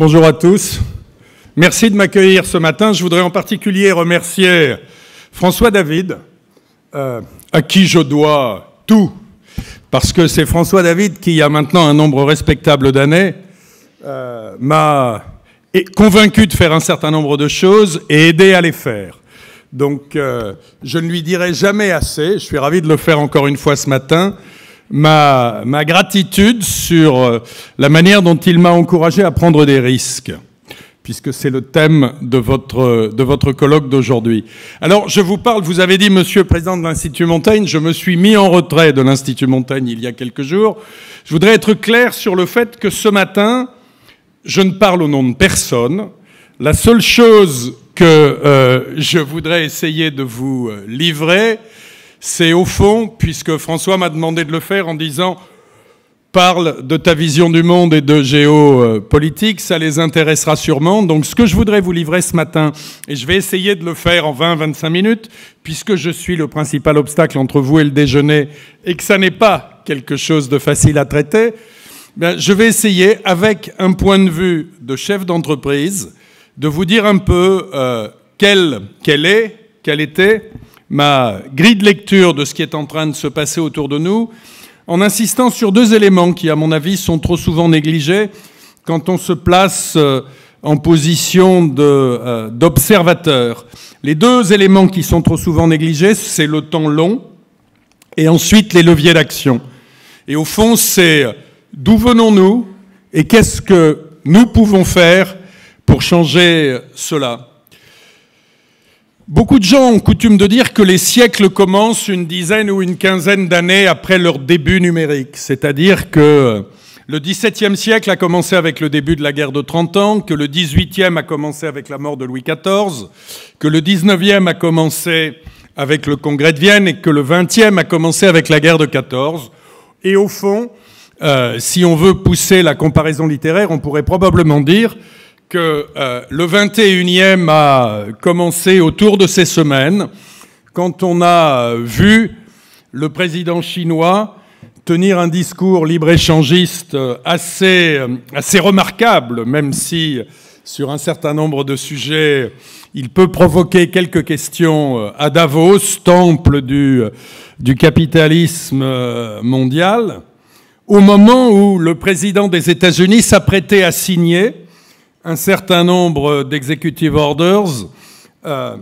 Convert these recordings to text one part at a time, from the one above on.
Bonjour à tous. Merci de m'accueillir ce matin. Je voudrais en particulier remercier François David, euh, à qui je dois tout, parce que c'est François David qui, il y a maintenant un nombre respectable d'années, euh, m'a convaincu de faire un certain nombre de choses et aidé à les faire. Donc euh, je ne lui dirai jamais assez, je suis ravi de le faire encore une fois ce matin, ma, ma gratitude sur euh, la manière dont il m'a encouragé à prendre des risques puisque c'est le thème de votre, de votre colloque d'aujourd'hui. Alors, je vous parle, vous avez dit, monsieur le président de l'Institut Montaigne, je me suis mis en retrait de l'Institut Montaigne il y a quelques jours. Je voudrais être clair sur le fait que ce matin, je ne parle au nom de personne. La seule chose que euh, je voudrais essayer de vous euh, livrer, c'est au fond, puisque François m'a demandé de le faire en disant parle de ta vision du monde et de géopolitique, ça les intéressera sûrement. Donc ce que je voudrais vous livrer ce matin, et je vais essayer de le faire en 20-25 minutes, puisque je suis le principal obstacle entre vous et le déjeuner, et que ça n'est pas quelque chose de facile à traiter, ben, je vais essayer, avec un point de vue de chef d'entreprise, de vous dire un peu euh, qu'elle est, qu'elle était, ma grille de lecture de ce qui est en train de se passer autour de nous, en insistant sur deux éléments qui, à mon avis, sont trop souvent négligés quand on se place euh, en position euh, d'observateur. les deux éléments qui sont trop souvent négligés, c'est le temps long et ensuite les leviers d'action. Et au fond, c'est euh, d'où venons-nous et qu'est-ce que nous pouvons faire pour changer cela Beaucoup de gens ont coutume de dire que les siècles commencent une dizaine ou une quinzaine d'années après leur début numérique, c'est-à-dire que le XVIIe siècle a commencé avec le début de la guerre de 30 ans, que le XVIIIe a commencé avec la mort de Louis XIV, que le XIXe a commencé avec le Congrès de Vienne et que le XXe a commencé avec la guerre de 14. Et au fond, euh, si on veut pousser la comparaison littéraire, on pourrait probablement dire que euh, le 21e a commencé autour de ces semaines, quand on a euh, vu le président chinois tenir un discours libre-échangiste euh, assez, assez remarquable, même si sur un certain nombre de sujets, il peut provoquer quelques questions à Davos, temple du, du capitalisme mondial, au moment où le président des États-Unis s'apprêtait à signer un certain nombre d'executive orders euh,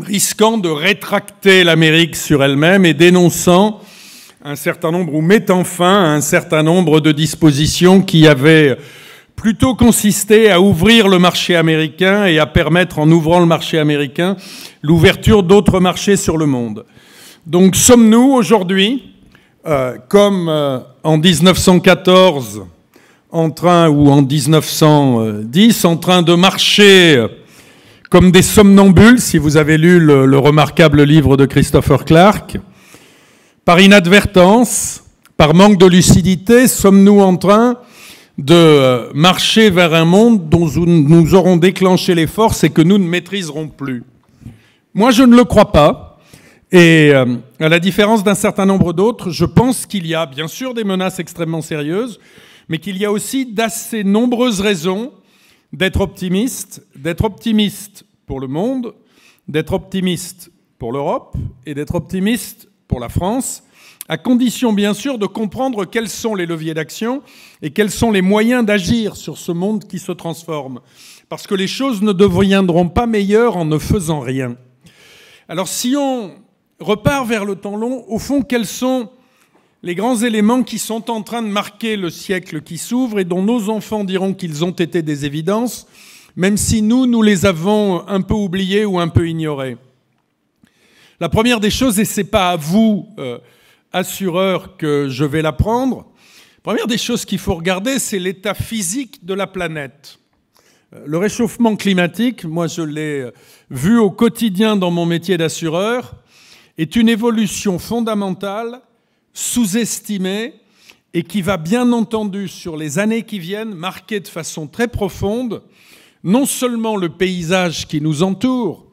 risquant de rétracter l'Amérique sur elle-même et dénonçant un certain nombre ou mettant fin à un certain nombre de dispositions qui avaient plutôt consisté à ouvrir le marché américain et à permettre, en ouvrant le marché américain, l'ouverture d'autres marchés sur le monde. Donc sommes-nous aujourd'hui, euh, comme euh, en 1914, en train, ou en 1910, en train de marcher comme des somnambules, si vous avez lu le, remarquable livre de Christopher Clark. Par inadvertance, par manque de lucidité, sommes-nous en train de marcher vers un monde dont nous aurons déclenché les forces et que nous ne maîtriserons plus Moi, je ne le crois pas. Et euh, à la différence d'un certain nombre d'autres, je pense qu'il y a bien sûr des menaces extrêmement sérieuses mais qu'il y a aussi d'assez nombreuses raisons d'être optimiste, d'être optimiste pour le monde, d'être optimiste pour l'Europe et d'être optimiste pour la France, à condition bien sûr de comprendre quels sont les leviers d'action et quels sont les moyens d'agir sur ce monde qui se transforme. Parce que les choses ne deviendront pas meilleures en ne faisant rien. Alors si on repart vers le temps long, au fond, quels sont les grands éléments qui sont en train de marquer le siècle qui s'ouvre et dont nos enfants diront qu'ils ont été des évidences, même si nous, nous les avons un peu oubliés ou un peu ignorés. La première des choses, et ce n'est pas à vous, euh, assureurs, que je vais l'apprendre, première des choses qu'il faut regarder, c'est l'état physique de la planète. Euh, le réchauffement climatique, moi je l'ai euh, vu au quotidien dans mon métier d'assureur, est une évolution fondamentale sous-estimé et qui va bien entendu sur les années qui viennent marquer de façon très profonde non seulement le paysage qui nous entoure,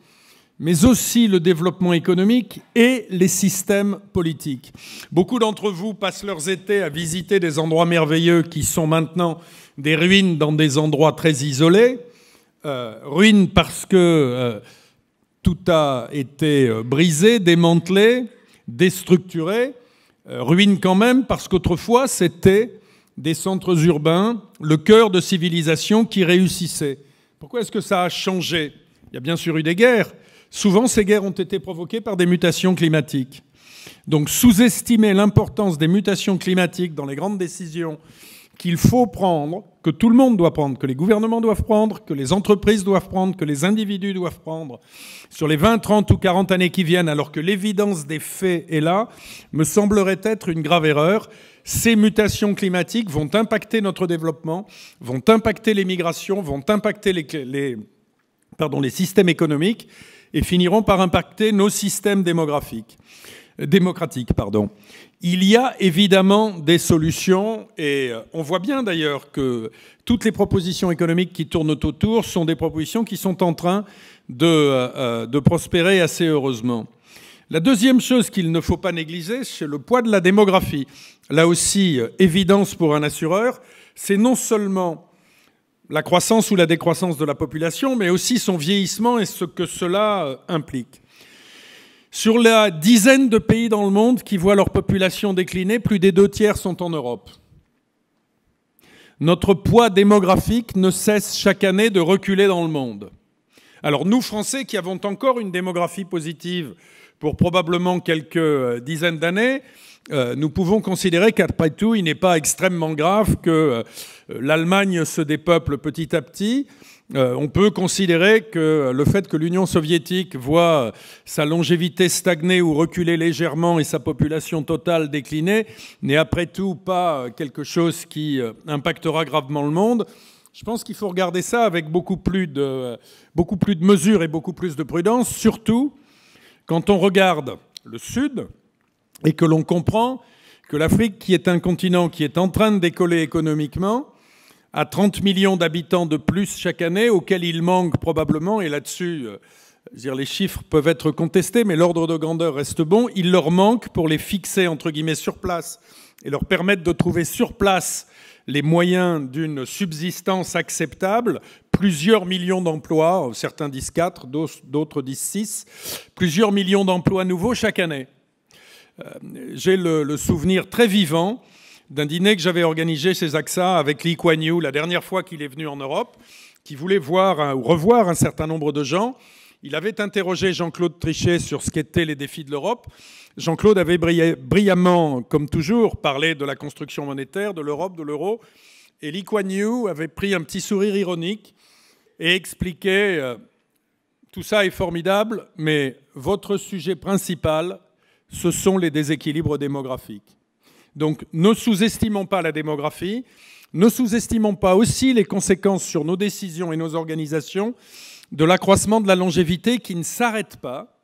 mais aussi le développement économique et les systèmes politiques. Beaucoup d'entre vous passent leurs étés à visiter des endroits merveilleux qui sont maintenant des ruines dans des endroits très isolés. Euh, ruines parce que euh, tout a été euh, brisé, démantelé, déstructuré. Euh, ruine quand même parce qu'autrefois c'était des centres urbains, le cœur de civilisation qui réussissait. Pourquoi est-ce que ça a changé Il y a bien sûr eu des guerres. Souvent, ces guerres ont été provoquées par des mutations climatiques. Donc, sous-estimer l'importance des mutations climatiques dans les grandes décisions qu'il faut prendre, que tout le monde doit prendre, que les gouvernements doivent prendre, que les entreprises doivent prendre, que les individus doivent prendre sur les 20, 30 ou 40 années qui viennent, alors que l'évidence des faits est là, me semblerait être une grave erreur. Ces mutations climatiques vont impacter notre développement, vont impacter les migrations, vont impacter les, pardon, les systèmes économiques et finiront par impacter nos systèmes démographiques Pardon. Il y a évidemment des solutions et euh, on voit bien d'ailleurs que toutes les propositions économiques qui tournent autour sont des propositions qui sont en train de, euh, euh, prospérer assez heureusement. La deuxième chose qu'il ne faut pas négliger, c'est le poids de la démographie. Là aussi, évidence pour un assureur, c'est non seulement la croissance ou la décroissance de la population, mais aussi son vieillissement et ce que cela implique. Sur la dizaine de pays dans le monde qui voient leur population décliner, plus des deux tiers sont en Europe. Notre poids démographique ne cesse chaque année de reculer dans le monde. Alors nous, Français, qui avons encore une démographie positive pour probablement quelques euh, dizaines d'années, euh, nous pouvons considérer qu'après tout, il n'est pas extrêmement grave que euh, l'Allemagne se dépeuple petit à petit, euh, on peut considérer que le fait que l'Union soviétique voit sa longévité stagner ou reculer légèrement et sa population totale décliner n'est après tout pas euh, quelque chose qui euh, impactera gravement le monde. Je pense qu'il faut regarder ça avec beaucoup plus, de, beaucoup plus de mesure et beaucoup plus de prudence, surtout quand on regarde le Sud et que l'on comprend que l'Afrique, qui est un continent qui est en train de décoller économiquement, à 30 millions d'habitants de plus chaque année, auxquels il manque probablement, et là-dessus, euh, dire, les chiffres peuvent être contestés, mais l'ordre de grandeur reste bon, il leur manque pour les fixer, entre guillemets, sur place, et leur permettre de trouver sur place les moyens d'une subsistance acceptable, plusieurs millions d'emplois, certains disent 4, d'autres disent 6, plusieurs millions d'emplois nouveaux chaque année. Euh, j'ai le souvenir très vivant d'un dîner que j'avais organisé chez AXA avec Lee Kuan Yew la dernière fois qu'il est venu en Europe, qui voulait voir ou revoir un certain nombre de gens. Il avait interrogé Jean-Claude Trichet sur ce qu'étaient les défis de l'Europe. Jean-Claude avait brillamment, comme toujours, parlé de la construction monétaire, de l'Europe, de l'euro. Et Lee Kuan Yew avait pris un petit sourire ironique et expliqué euh, Tout ça est formidable, mais votre sujet principal, ce sont les déséquilibres démographiques. Donc ne sous-estimons pas la démographie, ne sous-estimons pas aussi les conséquences sur nos décisions et nos organisations de l'accroissement de la longévité qui ne s'arrête pas,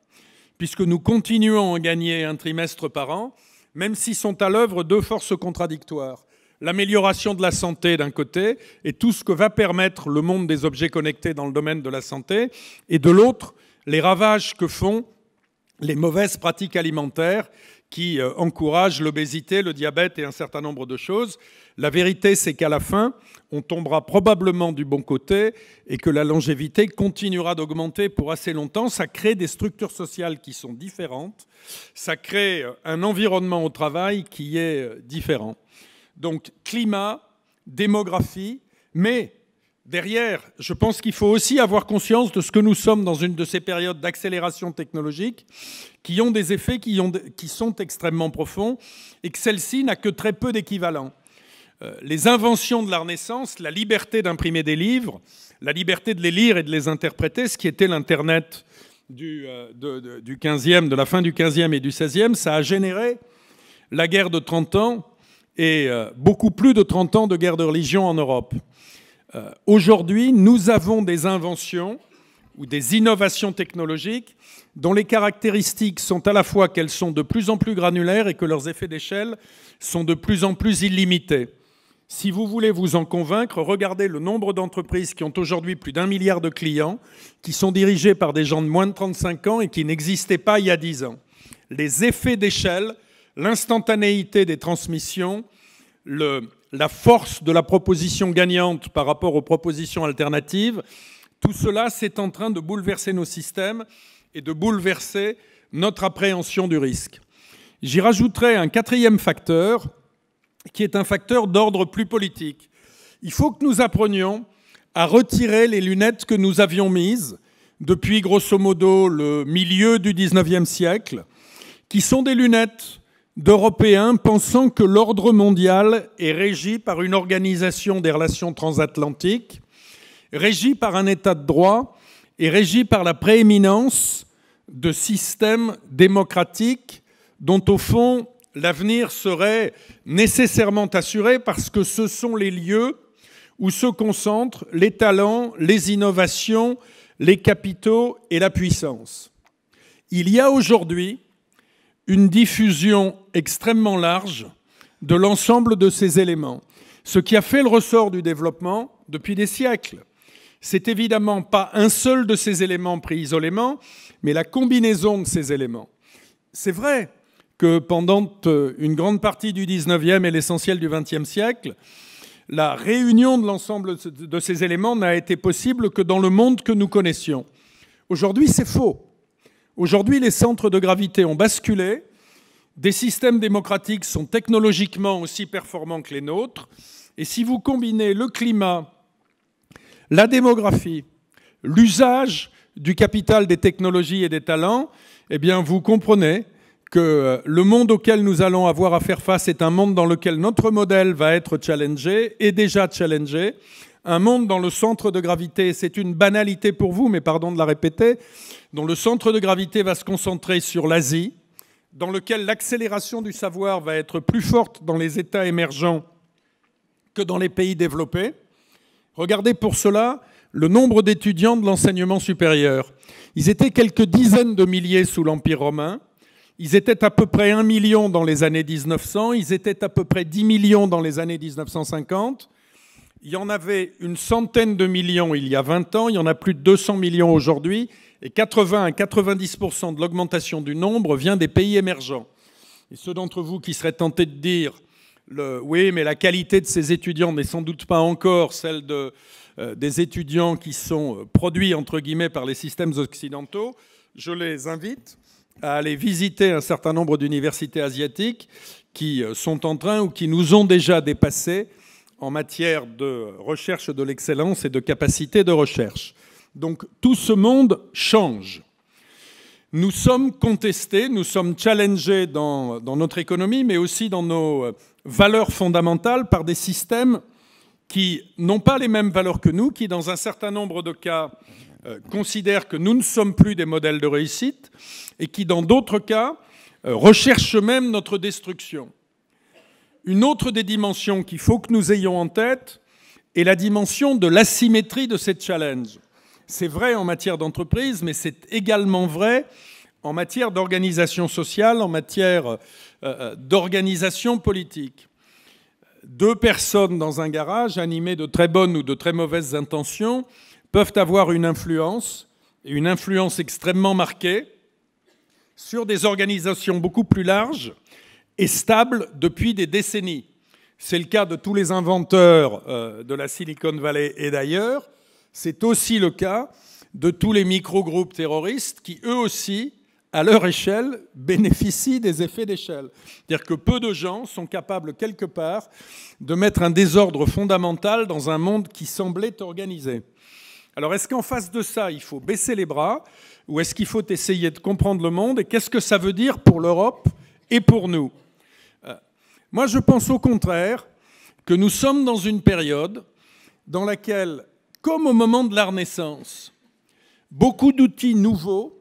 puisque nous continuons à gagner un trimestre par an, même s'ils sont à l'œuvre deux forces contradictoires. L'amélioration de la santé d'un côté et tout ce que va permettre le monde des objets connectés dans le domaine de la santé, et de l'autre, les ravages que font les mauvaises pratiques alimentaires qui euh, encourage l'obésité, le diabète et un certain nombre de choses. La vérité, c'est qu'à la fin, on tombera probablement du bon côté et que la longévité continuera d'augmenter pour assez longtemps. Ça crée des structures sociales qui sont différentes, ça crée euh, un environnement au travail qui est euh, différent. Donc climat, démographie, mais Derrière, je pense qu'il faut aussi avoir conscience de ce que nous sommes dans une de ces périodes d'accélération technologique qui ont des effets qui, sont extrêmement profonds et que celle-ci n'a que très peu d'équivalents. Euh, les inventions de la Renaissance, la liberté d'imprimer des livres, la liberté de les lire et de les interpréter, ce qui était l'Internet du, euh, de, 15e, de la fin du 15e et du 16 ça a généré la guerre de 30 ans et euh, beaucoup plus de 30 ans de guerre de religion en Europe. Euh, aujourd'hui, nous avons des inventions ou des innovations technologiques dont les caractéristiques sont à la fois qu'elles sont de plus en plus granulaires et que leurs effets d'échelle sont de plus en plus illimités. Si vous voulez vous en convaincre, regardez le nombre d'entreprises qui ont aujourd'hui plus d'un milliard de clients, qui sont dirigées par des gens de moins de 35 ans et qui n'existaient pas il y a 10 ans. Les effets d'échelle, l'instantanéité des transmissions, le, la force de la proposition gagnante par rapport aux propositions alternatives, tout cela c'est en train de bouleverser nos systèmes et de bouleverser notre appréhension du risque. J'y rajouterai un quatrième facteur, qui est un facteur d'ordre plus politique. Il faut que nous apprenions à retirer les lunettes que nous avions mises depuis grosso modo le milieu du XIXe e siècle, qui sont des lunettes d'Européens pensant que l'ordre mondial est régi par une organisation des relations transatlantiques, régi par un État de droit et régi par la prééminence de systèmes démocratiques dont au fond l'avenir serait nécessairement assuré parce que ce sont les lieux où se concentrent les talents, les innovations, les capitaux et la puissance. Il y a aujourd'hui une diffusion extrêmement large de l'ensemble de ces éléments. Ce qui a fait le ressort du développement depuis des siècles. C'est évidemment pas un seul de ces éléments pris isolément, mais la combinaison de ces éléments. C'est vrai que pendant euh, une grande partie du 19e et l'essentiel du 20e siècle, la réunion de l'ensemble de ces éléments n'a été possible que dans le monde que nous connaissions. Aujourd'hui, c'est faux. Aujourd'hui, les centres de gravité ont basculé. Des systèmes démocratiques sont technologiquement aussi performants que les nôtres. Et si vous combinez le climat, la démographie, l'usage du capital des technologies et des talents, eh bien, vous comprenez que euh, le monde auquel nous allons avoir à faire face est un monde dans lequel notre modèle va être challengé, et déjà challengé, un monde dans le centre de gravité, c'est une banalité pour vous, mais pardon de la répéter, dont le centre de gravité va se concentrer sur l'Asie, dans lequel l'accélération du savoir va être plus forte dans les États émergents que dans les pays développés. Regardez pour cela le nombre d'étudiants de l'enseignement supérieur. Ils étaient quelques dizaines de milliers sous l'Empire romain. Ils étaient à peu près 1 million dans les années 1900. Ils étaient à peu près 10 millions dans les années 1950. Il y en avait une centaine de millions il y a 20 ans, il y en a plus de 200 millions aujourd'hui, et 80 à 90% de l'augmentation du nombre vient des pays émergents. Et ceux d'entre vous qui seraient tentés de dire oui, mais la qualité de ces étudiants n'est sans doute pas encore celle euh, des étudiants qui sont euh, produits, entre guillemets, par les systèmes occidentaux, je les invite à aller visiter un certain nombre d'universités asiatiques qui euh, sont en train ou qui nous ont déjà dépassés en matière de recherche de l'excellence et de capacité de recherche. Donc tout ce monde change. Nous sommes contestés, nous sommes challengés dans, notre économie, mais aussi dans nos euh, valeurs fondamentales par des systèmes qui n'ont pas les mêmes valeurs que nous, qui dans un certain nombre de cas euh, considèrent que nous ne sommes plus des modèles de réussite et qui dans d'autres cas euh, recherchent même notre destruction une autre des dimensions qu'il faut que nous ayons en tête est la dimension de l'asymétrie de ces challenges. C'est vrai en matière d'entreprise, mais c'est également vrai en matière d'organisation sociale, en matière euh, euh, d'organisation politique. Deux personnes dans un garage, animées de très bonnes ou de très mauvaises intentions, peuvent avoir une influence, et une influence extrêmement marquée, sur des organisations beaucoup plus larges, est stable depuis des décennies. C'est le cas de tous les inventeurs euh, de la Silicon Valley et d'ailleurs. C'est aussi le cas de tous les micro-groupes terroristes qui, eux aussi, à leur échelle, bénéficient des effets d'échelle. C'est-à-dire que peu de gens sont capables, quelque part, de mettre un désordre fondamental dans un monde qui semblait organisé. Alors, est-ce qu'en face de ça, il faut baisser les bras ou est-ce qu'il faut essayer de comprendre le monde et qu'est-ce que ça veut dire pour l'Europe et pour nous moi, je pense au contraire que nous sommes dans une période dans laquelle, comme au moment de la Renaissance, beaucoup d'outils nouveaux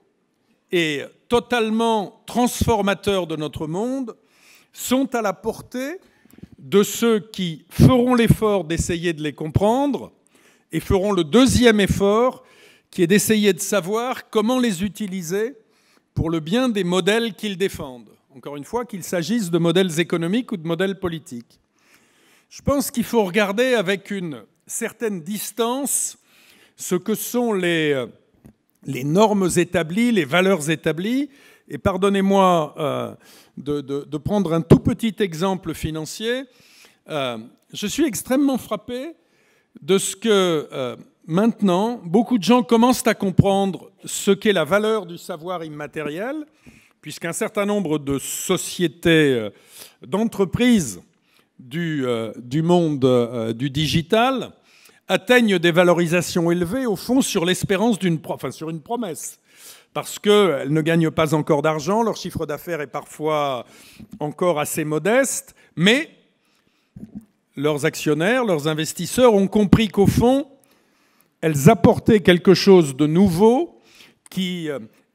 et totalement transformateurs de notre monde sont à la portée de ceux qui feront l'effort d'essayer de les comprendre et feront le deuxième effort qui est d'essayer de savoir comment les utiliser pour le bien des modèles qu'ils défendent encore une fois, qu'il s'agisse de modèles économiques ou de modèles politiques. Je pense qu'il faut regarder avec une certaine distance ce que sont les, euh, normes établies, les valeurs établies. Et pardonnez-moi euh, de, prendre un tout petit exemple financier. Euh, je suis extrêmement frappé de ce que maintenant beaucoup de gens commencent à comprendre ce qu'est la valeur du savoir immatériel puisqu'un certain nombre de sociétés, euh, d'entreprises du, euh, monde euh, du digital atteignent des valorisations élevées, au fond, sur l'espérance d'une sur une promesse. Parce qu'elles ne gagnent pas encore d'argent, leur chiffre d'affaires est parfois encore assez modeste, mais leurs actionnaires, leurs investisseurs ont compris qu'au fond, elles apportaient quelque chose de nouveau qui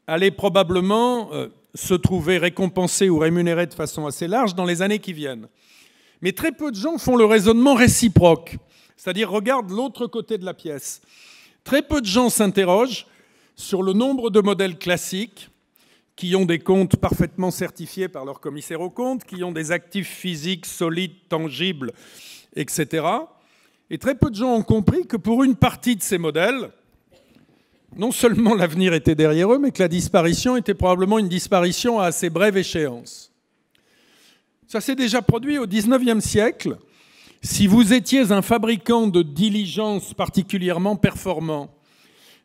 allait probablement se trouver récompensés ou rémunérés de façon assez large dans les années qui viennent. Mais très peu de gens font le raisonnement réciproque, c'est-à-dire regardent l'autre côté de la pièce. Très peu de gens s'interrogent sur le nombre de modèles classiques qui ont des comptes parfaitement certifiés par leur commissaire aux comptes, qui ont des actifs physiques solides, tangibles, etc. Et très peu de gens ont compris que pour une partie de ces modèles, non seulement l'avenir était derrière eux, mais que la disparition était probablement une disparition à assez brève échéance. Ça s'est déjà produit au XIXe siècle. Si vous étiez un fabricant de diligences particulièrement performant,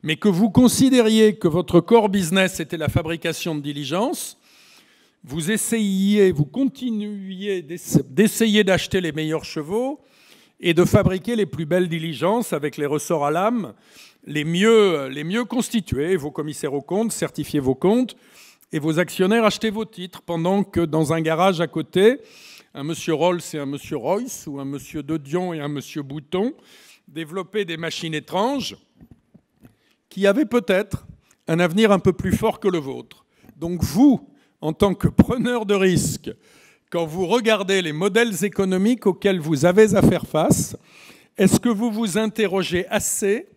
mais que vous considériez que votre core business était la fabrication de diligences, vous essayiez, vous continuiez d'essayer d'acheter les meilleurs chevaux et de fabriquer les plus belles diligences avec les ressorts à lame les mieux, constitués, vos commissaires aux comptes, certifiez vos comptes, et vos actionnaires achetez vos titres, pendant que dans un garage à côté, un monsieur Rolls et un monsieur Royce, ou un monsieur Dodion et un monsieur Bouton, développaient des machines étranges qui avaient peut-être un avenir un peu plus fort que le vôtre. Donc vous, en tant que preneur de risque, quand vous regardez les modèles économiques auxquels vous avez à faire face, est-ce que vous vous interrogez assez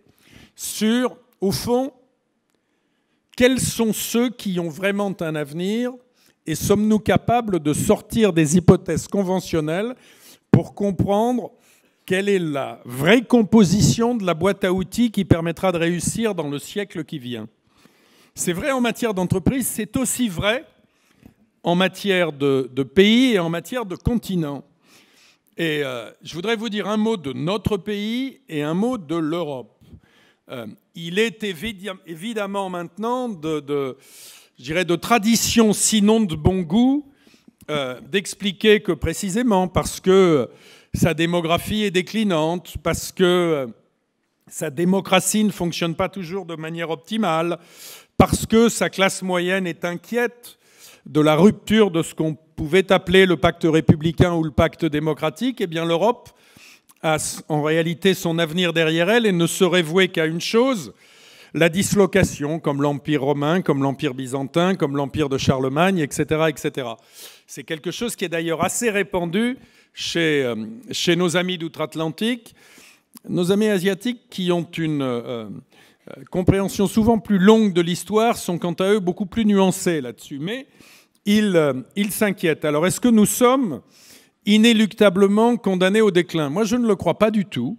sur, au fond, quels sont ceux qui ont vraiment un avenir et sommes-nous capables de sortir des hypothèses conventionnelles pour comprendre quelle est la vraie composition de la boîte à outils qui permettra de réussir dans le siècle qui vient. C'est vrai en matière d'entreprise, c'est aussi vrai en matière de, pays et en matière de continent. Et euh, je voudrais vous dire un mot de notre pays et un mot de l'Europe. Euh, il est évidemment maintenant de, de tradition, sinon de bon goût, euh, d'expliquer que précisément parce que sa démographie est déclinante, parce que euh, sa démocratie ne fonctionne pas toujours de manière optimale, parce que sa classe moyenne est inquiète de la rupture de ce qu'on pouvait appeler le pacte républicain ou le pacte démocratique, eh bien l'Europe a en réalité son avenir derrière elle et ne serait voué qu'à une chose, la dislocation, comme l'Empire romain, comme l'Empire byzantin, comme l'Empire de Charlemagne, etc. etc. C'est quelque chose qui est d'ailleurs assez répandu chez, euh, chez nos amis d'outre-Atlantique, nos amis asiatiques qui ont une euh, euh, compréhension souvent plus longue de l'histoire, sont quant à eux beaucoup plus nuancés là-dessus. Mais ils s'inquiètent. Alors est-ce que nous sommes inéluctablement condamné au déclin. Moi, je ne le crois pas du tout.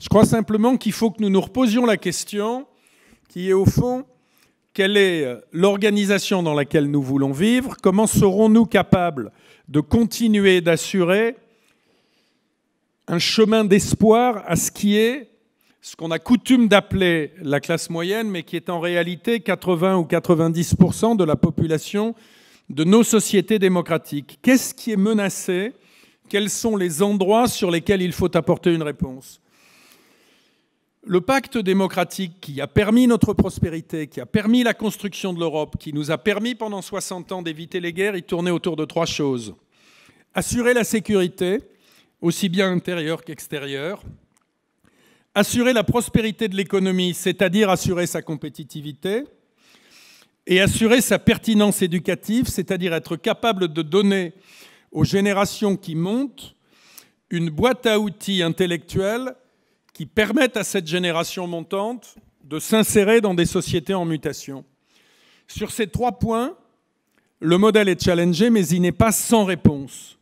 Je crois simplement qu'il faut que nous nous reposions la question qui est au fond, quelle est euh, l'organisation dans laquelle nous voulons vivre Comment serons-nous capables de continuer d'assurer un chemin d'espoir à ce qui est ce qu'on a coutume d'appeler la classe moyenne, mais qui est en réalité 80 ou 90 de la population de nos sociétés démocratiques. Qu'est-ce qui est menacé quels sont les endroits sur lesquels il faut apporter une réponse le pacte démocratique qui a permis notre prospérité, qui a permis la construction de l'Europe, qui nous a permis pendant 60 ans d'éviter les guerres, il tournait autour de trois choses. Assurer la sécurité, aussi bien intérieure qu'extérieure. Assurer la prospérité de l'économie, c'est-à-dire assurer sa compétitivité. Et assurer sa pertinence éducative, c'est-à-dire être capable de donner aux générations qui montent une boîte à outils intellectuelle qui permette à cette génération montante de s'insérer dans des sociétés en mutation. Sur ces trois points, le modèle est challengé, mais il n'est pas sans réponse.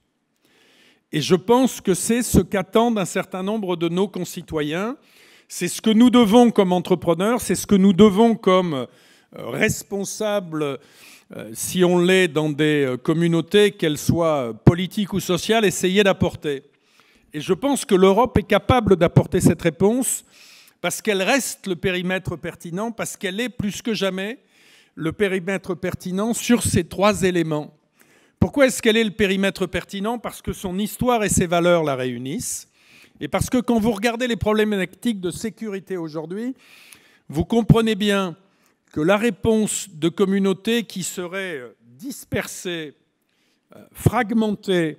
Et je pense que c'est ce qu'attendent un certain nombre de nos concitoyens. C'est ce que nous devons comme entrepreneurs, c'est ce que nous devons comme responsable, euh, si on l'est dans des euh, communautés, qu'elles soient politiques ou sociales, essayer d'apporter. Et je pense que l'Europe est capable d'apporter cette réponse parce qu'elle reste le périmètre pertinent, parce qu'elle est plus que jamais le périmètre pertinent sur ces trois éléments. Pourquoi est-ce qu'elle est le périmètre pertinent Parce que son histoire et ses valeurs la réunissent, et parce que quand vous regardez les problèmes problématiques de sécurité aujourd'hui, vous comprenez bien que la réponse de communautés qui seraient euh, dispersées, euh, fragmentées,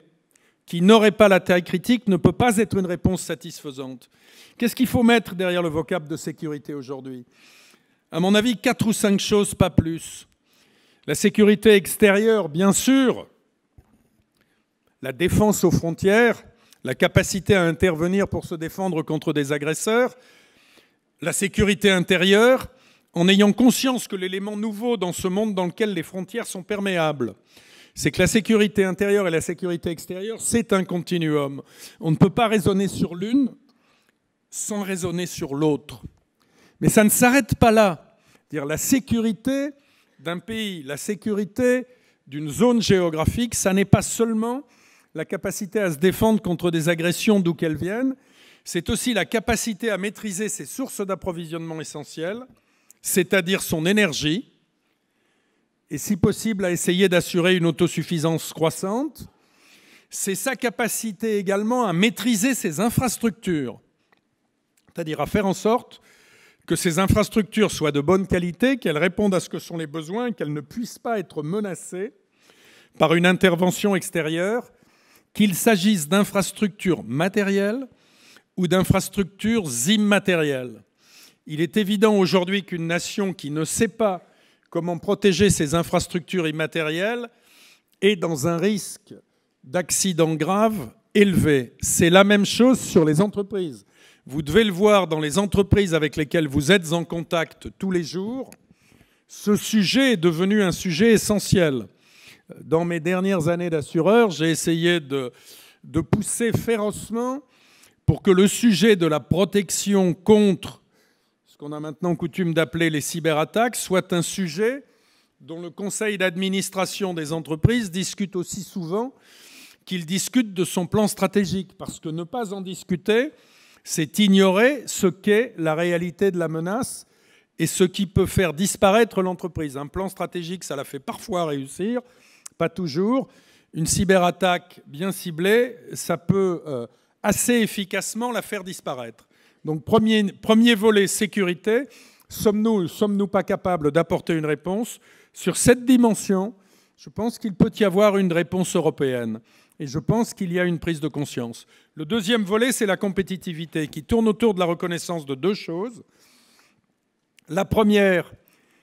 qui n'auraient pas la taille critique, ne peut pas être une réponse satisfaisante. Qu'est-ce qu'il faut mettre derrière le vocable de sécurité aujourd'hui À mon avis, quatre ou cinq choses, pas plus. La sécurité extérieure, bien sûr, la défense aux frontières, la capacité à intervenir pour se défendre contre des agresseurs, la sécurité intérieure, en ayant conscience que l'élément nouveau dans ce monde dans lequel les frontières sont perméables, c'est que la sécurité intérieure et la sécurité extérieure, c'est un continuum. On ne peut pas raisonner sur l'une sans raisonner sur l'autre. Mais ça ne s'arrête pas là. Dire la sécurité d'un pays, la sécurité d'une zone géographique, ça n'est pas seulement la capacité à se défendre contre des agressions d'où qu'elles viennent, c'est aussi la capacité à maîtriser ses sources d'approvisionnement essentielles, c'est-à-dire son énergie, et si possible à essayer d'assurer une autosuffisance croissante, c'est sa capacité également à maîtriser ses infrastructures, c'est-à-dire à faire en sorte que ces infrastructures soient de bonne qualité, qu'elles répondent à ce que sont les besoins, qu'elles ne puissent pas être menacées par une intervention extérieure, qu'il s'agisse d'infrastructures matérielles ou d'infrastructures immatérielles. Il est évident aujourd'hui qu'une nation qui ne sait pas comment protéger ses infrastructures immatérielles est dans un risque d'accident grave élevé. C'est la même chose sur les entreprises. Vous devez le voir dans les entreprises avec lesquelles vous êtes en contact tous les jours. Ce sujet est devenu un sujet essentiel. Dans mes dernières années d'assureur, j'ai essayé de, de pousser férocement pour que le sujet de la protection contre ce qu'on a maintenant coutume d'appeler les cyberattaques, soit un sujet dont le conseil d'administration des entreprises discute aussi souvent qu'il discute de son plan stratégique, parce que ne pas en discuter, c'est ignorer ce qu'est la réalité de la menace et ce qui peut faire disparaître l'entreprise. Un plan stratégique, ça la fait parfois réussir, pas toujours. Une cyberattaque bien ciblée, ça peut euh, assez efficacement la faire disparaître. Donc premier, premier volet, sécurité. Sommes-nous sommes-nous pas capables d'apporter une réponse Sur cette dimension, je pense qu'il peut y avoir une réponse européenne. Et je pense qu'il y a une prise de conscience. Le deuxième volet, c'est la compétitivité, qui tourne autour de la reconnaissance de deux choses. La première,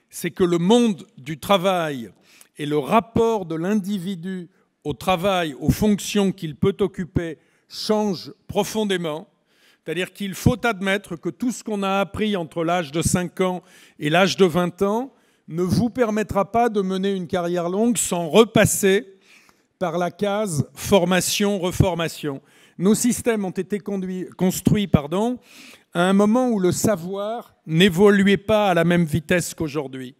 c'est que le monde du travail et le rapport de l'individu au travail, aux fonctions qu'il peut occuper, changent profondément. C'est-à-dire qu'il faut admettre que tout ce qu'on a appris entre l'âge de 5 ans et l'âge de 20 ans ne vous permettra pas de mener une carrière longue sans repasser par la case formation-reformation. Nos systèmes ont été construits pardon, à un moment où le savoir n'évoluait pas à la même vitesse qu'aujourd'hui.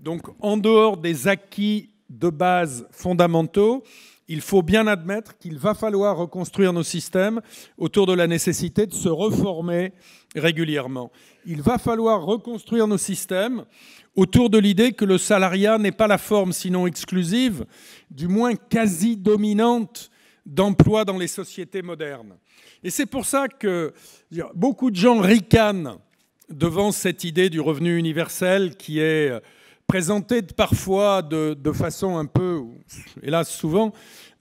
Donc en dehors des acquis de base fondamentaux, il faut bien admettre qu'il va falloir reconstruire nos systèmes autour de la nécessité de se reformer régulièrement. Il va falloir reconstruire nos systèmes autour de l'idée que le salariat n'est pas la forme, sinon exclusive, du moins quasi dominante d'emploi dans les sociétés modernes. Et c'est pour ça que beaucoup de gens ricanent devant cette idée du revenu universel qui est présenté parfois de, façon un peu, hélas souvent,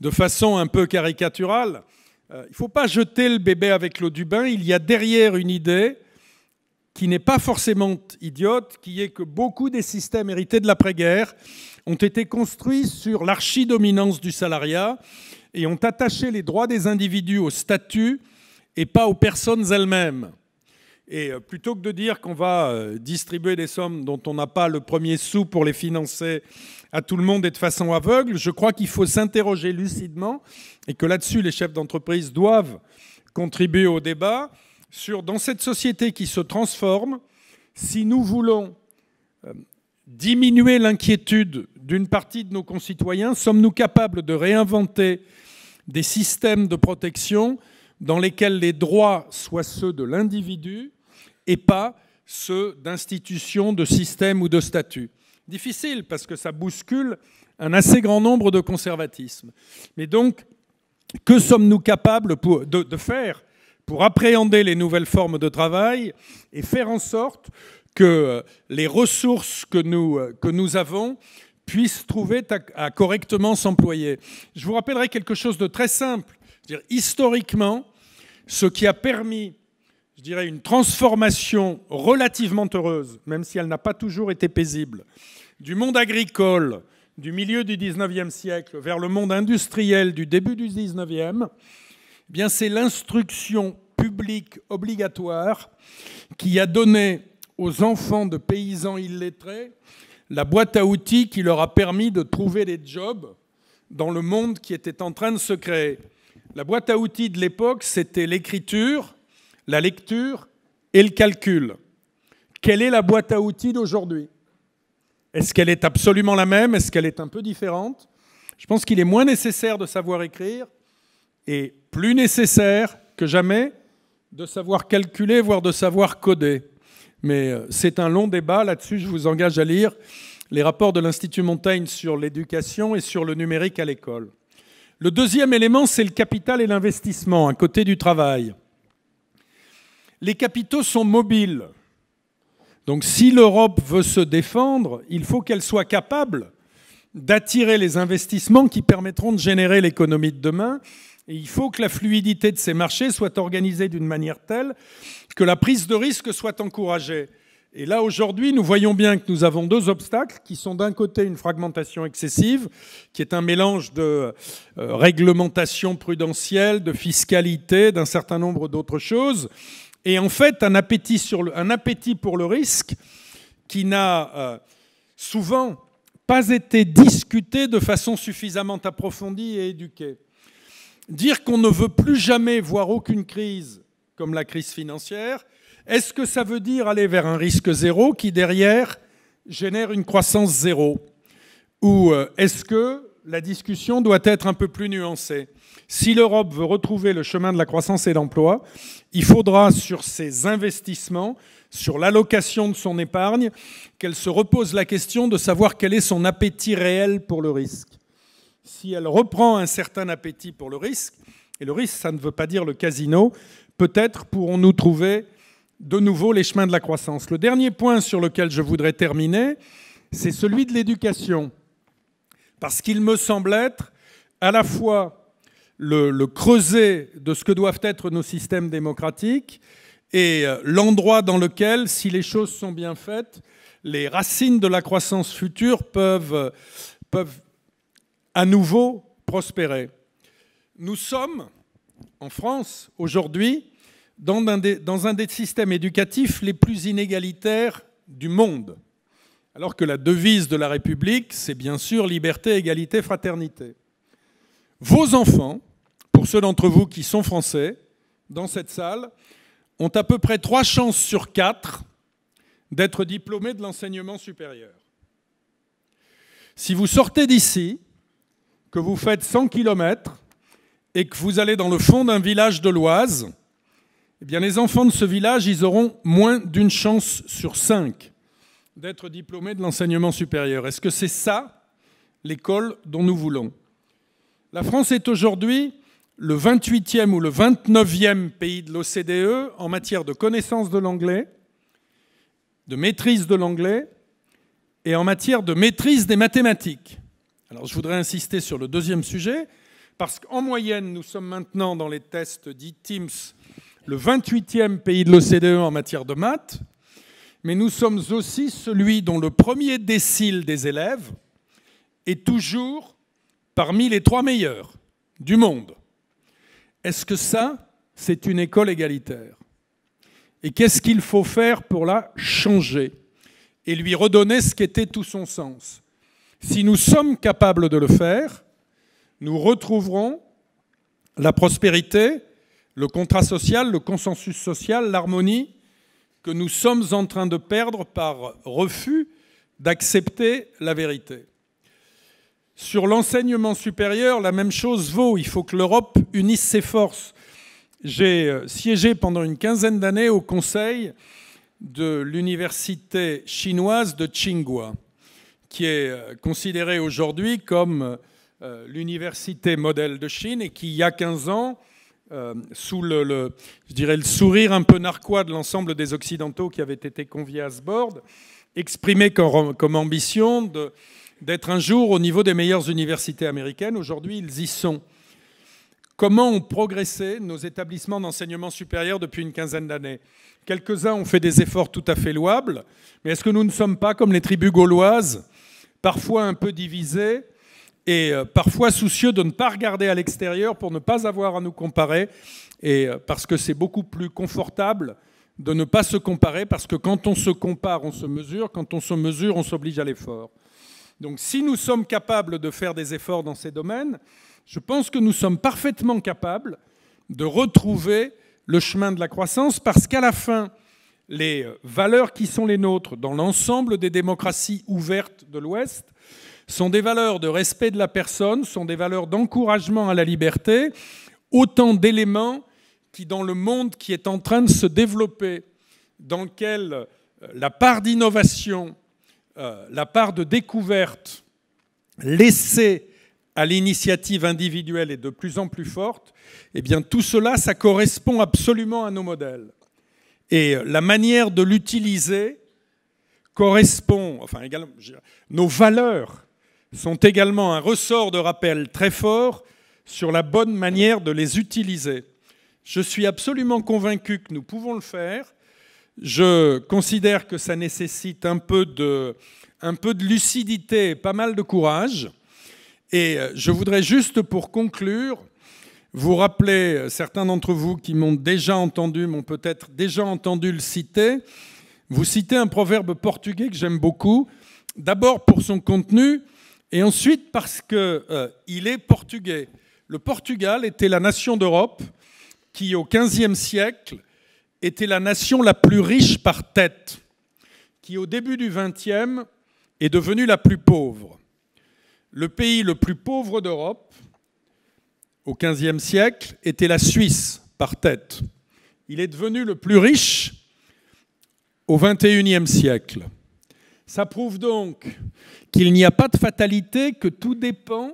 de façon un peu caricaturale. Euh, il ne faut pas jeter le bébé avec l'eau du bain. Il y a derrière une idée qui n'est pas forcément idiote, qui est que beaucoup des systèmes hérités de l'après-guerre ont été construits sur l'archidominance du salariat et ont attaché les droits des individus au statut et pas aux personnes elles-mêmes. Et euh, plutôt que de dire qu'on va euh, distribuer des sommes dont on n'a pas le premier sou pour les financer à tout le monde et de façon aveugle, je crois qu'il faut s'interroger lucidement et que là-dessus, les chefs d'entreprise doivent contribuer au débat sur, dans cette société qui se transforme, si nous voulons euh, diminuer l'inquiétude d'une partie de nos concitoyens, sommes-nous capables de réinventer des systèmes de protection dans lesquels les droits soient ceux de l'individu et pas ceux d'institutions, de systèmes ou de statuts. Difficile parce que ça bouscule un assez grand nombre de conservatismes. Mais donc, que sommes-nous capables de, faire pour appréhender les nouvelles formes de travail et faire en sorte que euh, les ressources que nous, euh, que nous avons puissent trouver à, correctement s'employer. Je vous rappellerai quelque chose de très simple. -dire, historiquement, ce qui a permis, je dirais, une transformation relativement heureuse, même si elle n'a pas toujours été paisible, du monde agricole du milieu du 19e siècle vers le monde industriel du début du XIXe, e eh bien c'est l'instruction publique obligatoire qui a donné aux enfants de paysans illettrés la boîte à outils qui leur a permis de trouver des jobs dans le monde qui était en train de se créer. La boîte à outils de l'époque, c'était l'écriture, la lecture et le calcul. Quelle est la boîte à outils d'aujourd'hui Est-ce qu'elle est absolument la même Est-ce qu'elle est un peu différente Je pense qu'il est moins nécessaire de savoir écrire et plus nécessaire que jamais de savoir calculer, voire de savoir coder. Mais euh, c'est un long débat là-dessus, je vous engage à lire les rapports de l'Institut Montaigne sur l'éducation et sur le numérique à l'école. Le deuxième élément, c'est le capital et l'investissement, à côté du travail. Les capitaux sont mobiles. Donc si l'Europe veut se défendre, il faut qu'elle soit capable d'attirer les investissements qui permettront de générer l'économie de demain. Et il faut que la fluidité de ces marchés soit organisée d'une manière telle que la prise de risque soit encouragée. Et là, aujourd'hui, nous voyons bien que nous avons deux obstacles qui sont d'un côté une fragmentation excessive, qui est un mélange de euh, réglementation prudentielle, de fiscalité, d'un certain nombre d'autres choses, et en fait un appétit, pour le risque qui n'a euh, souvent pas été discuté de façon suffisamment approfondie et éduquée. Dire qu'on ne veut plus jamais voir aucune crise comme la crise financière, est-ce que ça veut dire aller vers un risque zéro qui, derrière, génère une croissance zéro Ou euh, est-ce que la discussion doit être un peu plus nuancée Si l'Europe veut retrouver le chemin de la croissance et l'emploi, il faudra, sur ses investissements, sur l'allocation de son épargne, qu'elle se repose la question de savoir quel est son appétit réel pour le risque. Si elle reprend un certain appétit pour le risque, et le risque, ça ne veut pas dire le casino, peut-être pourrons-nous trouver de nouveau les chemins de la croissance. Le dernier point sur lequel je voudrais terminer, c'est celui de l'éducation. Parce qu'il me semble être à la fois le, creuset de ce que doivent être nos systèmes démocratiques et euh, l'endroit dans lequel, si les choses sont bien faites, les racines de la croissance future peuvent euh, à nouveau prospérer. Nous sommes, en France, aujourd'hui, dans un, des, systèmes éducatifs les plus inégalitaires du monde. Alors que la devise de la République, c'est bien sûr liberté, égalité, fraternité. Vos enfants, pour ceux d'entre vous qui sont français, dans cette salle, ont à peu près trois chances sur quatre d'être diplômés de l'enseignement supérieur. Si vous sortez d'ici, que vous faites 100 km et que vous allez dans le fond d'un village de l'Oise, eh bien, les enfants de ce village, ils auront moins d'une chance sur cinq d'être diplômés de l'enseignement supérieur. Est-ce que c'est ça l'école dont nous voulons La France est aujourd'hui le 28e ou le 29e pays de l'OCDE en matière de connaissance de l'anglais, de maîtrise de l'anglais et en matière de maîtrise des mathématiques. Alors je voudrais insister sur le deuxième sujet, parce qu'en moyenne, nous sommes maintenant dans les tests dits TIMSS le 28e pays de l'OCDE en matière de maths, mais nous sommes aussi celui dont le premier décile des élèves est toujours parmi les trois meilleurs du monde. Est-ce que ça, c'est une école égalitaire Et qu'est-ce qu'il faut faire pour la changer et lui redonner ce qu'était tout son sens Si nous sommes capables de le faire, nous retrouverons la prospérité, le contrat social, le consensus social, l'harmonie que nous sommes en train de perdre par refus d'accepter la vérité. Sur l'enseignement supérieur, la même chose vaut. Il faut que l'Europe unisse ses forces. J'ai euh, siégé pendant une quinzaine d'années au conseil de l'université chinoise de Tsinghua, qui est euh, considérée aujourd'hui comme euh, l'université modèle de Chine et qui, il y a 15 ans, euh, sous le, je dirais, le sourire un peu narquois de l'ensemble des Occidentaux qui avaient été conviés à ce board, exprimé comme ambition d'être un jour au niveau des meilleures universités américaines. Aujourd'hui, ils y sont. Comment ont progressé nos établissements d'enseignement supérieur depuis une quinzaine d'années Quelques-uns ont fait des efforts tout à fait louables, mais est-ce que nous ne sommes pas comme les tribus gauloises, parfois un peu divisées, et euh, parfois soucieux de ne pas regarder à l'extérieur pour ne pas avoir à nous comparer, et euh, parce que c'est beaucoup plus confortable de ne pas se comparer, parce que quand on se compare, on se mesure, quand on se mesure, on s'oblige à l'effort. Donc si nous sommes capables de faire des efforts dans ces domaines, je pense que nous sommes parfaitement capables de retrouver le chemin de la croissance, parce qu'à la fin, les euh, valeurs qui sont les nôtres dans l'ensemble des démocraties ouvertes de l'Ouest sont des valeurs de respect de la personne, sont des valeurs d'encouragement à la liberté, autant d'éléments qui, dans le monde qui est en train de se développer, dans lequel euh, la part d'innovation, euh, la part de découverte laissée à l'initiative individuelle est de plus en plus forte, eh bien tout cela, ça correspond absolument à nos modèles. Et euh, la manière de l'utiliser correspond, enfin également, nos valeurs sont également un ressort de rappel très fort sur la bonne manière de les utiliser. Je suis absolument convaincu que nous pouvons le faire. Je considère que ça nécessite un peu de, lucidité et pas mal de courage. Et euh, je voudrais juste pour conclure vous rappeler, euh, certains d'entre vous qui m'ont déjà entendu, m'ont peut-être déjà entendu le citer, vous citez un proverbe portugais que j'aime beaucoup, d'abord pour son contenu, et ensuite parce qu'il euh, est portugais. Le Portugal était la nation d'Europe qui, au XVe siècle, était la nation la plus riche par tête, qui, au début du XXe, est devenue la plus pauvre. Le pays le plus pauvre d'Europe, au XVe siècle, était la Suisse par tête. Il est devenu le plus riche au XXIe siècle. Ça prouve donc qu'il n'y a pas de fatalité, que tout dépend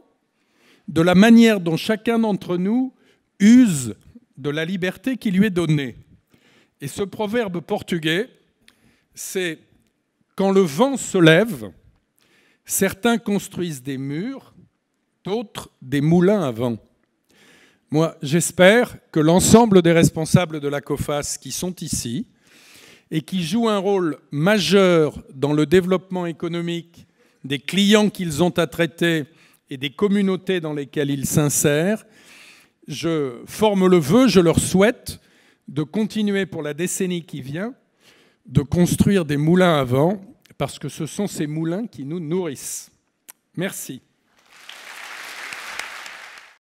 de la manière dont chacun d'entre nous use de la liberté qui lui est donnée. Et ce proverbe portugais, c'est quand le vent se lève, certains construisent des murs, d'autres des moulins à vent. Moi, j'espère que l'ensemble des responsables de la COFAS qui sont ici, et qui jouent un rôle majeur dans le développement économique des clients qu'ils ont à traiter et des communautés dans lesquelles ils s'insèrent, je forme le vœu, je leur souhaite de continuer pour la décennie qui vient de construire des moulins à vent, parce que ce sont ces moulins qui nous nourrissent. Merci.